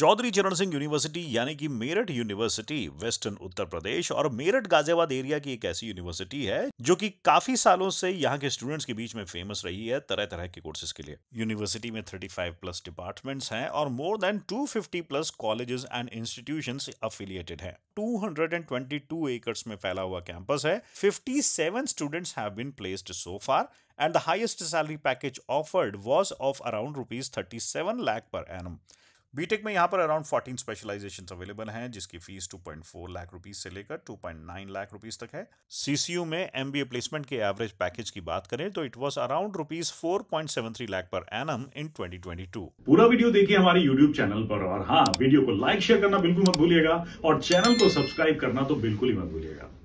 चौधरी चरण सिंह यूनिवर्सिटी यानी कि मेरठ यूनिवर्सिटी वेस्टर्न उत्तर प्रदेश और मेरठ गाजियाबाद एरिया की एक ऐसी यूनिवर्सिटी है जो कि काफी सालों से यहाँ के स्टूडेंट्स के बीच में फेमस रही है तरह तरह के कोर्सेज के लिए यूनिवर्सिटी में 35 प्लस डिपार्टमेंट्स हैं और more than 250 plus colleges and institution affiliated है 222 एकर्स में फैला हुआ कैंपस है 57 students have been placed so far and the highest salary package offered was of around rupees 37 lakh per annum BTech में यहाँ पर अराउंड 14 स्पेशलाइजेशन अवेलेबल हैं जिसकी फीस 2.4 लाख रुपीज से लेकर 2.9 लाख रुपीज तक है सीसीयू में एमबीए प्लेसमेंट के एवरेज पैकेज की बात करें तो it was around rupees four point seven three lakh per annum in twenty twenty two पूरा वीडियो देखिए हमारे यूट्यूब चैनल पर और हाँ वीडियो को लाइक शेयर करना बिल्कुल मत भूलिएगा और चैनल को सब्सक्राइब करना तो बिल्कुल ही मत भूलिएगा